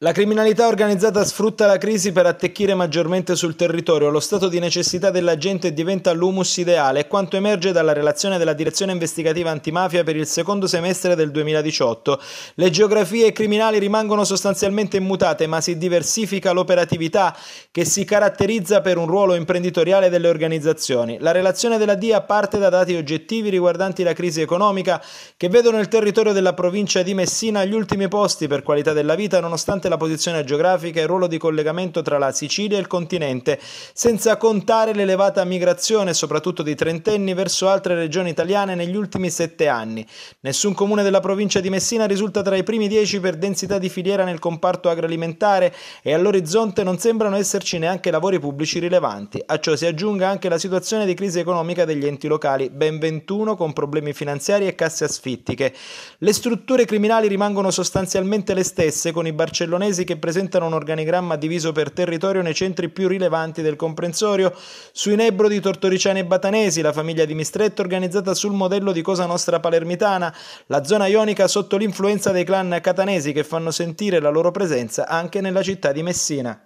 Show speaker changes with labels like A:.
A: La criminalità organizzata sfrutta la crisi per attecchire maggiormente sul territorio, lo stato di necessità della gente diventa l'humus ideale, è quanto emerge dalla relazione della Direzione Investigativa Antimafia per il secondo semestre del 2018. Le geografie criminali rimangono sostanzialmente immutate, ma si diversifica l'operatività che si caratterizza per un ruolo imprenditoriale delle organizzazioni. La relazione della DIA parte da dati oggettivi riguardanti la crisi economica che vedono il territorio della provincia di Messina agli ultimi posti per qualità della vita nonostante importante la posizione geografica e il ruolo di collegamento tra la Sicilia e il continente, senza contare l'elevata migrazione, soprattutto di trentenni, verso altre regioni italiane negli ultimi sette anni. Nessun comune della provincia di Messina risulta tra i primi dieci per densità di filiera nel comparto agroalimentare e all'orizzonte non sembrano esserci neanche lavori pubblici rilevanti. A ciò si aggiunga anche la situazione di crisi economica degli enti locali, ben 21 con problemi finanziari e casse asfittiche. Le strutture criminali rimangono sostanzialmente le stesse con i Barcellona bellonesi che presentano un organigramma diviso per territorio nei centri più rilevanti del comprensorio. Sui Nebro di Tortoriciani e Batanesi, la famiglia di Mistretto organizzata sul modello di Cosa Nostra Palermitana, la zona ionica sotto l'influenza dei clan catanesi che fanno sentire la loro presenza anche nella città di Messina.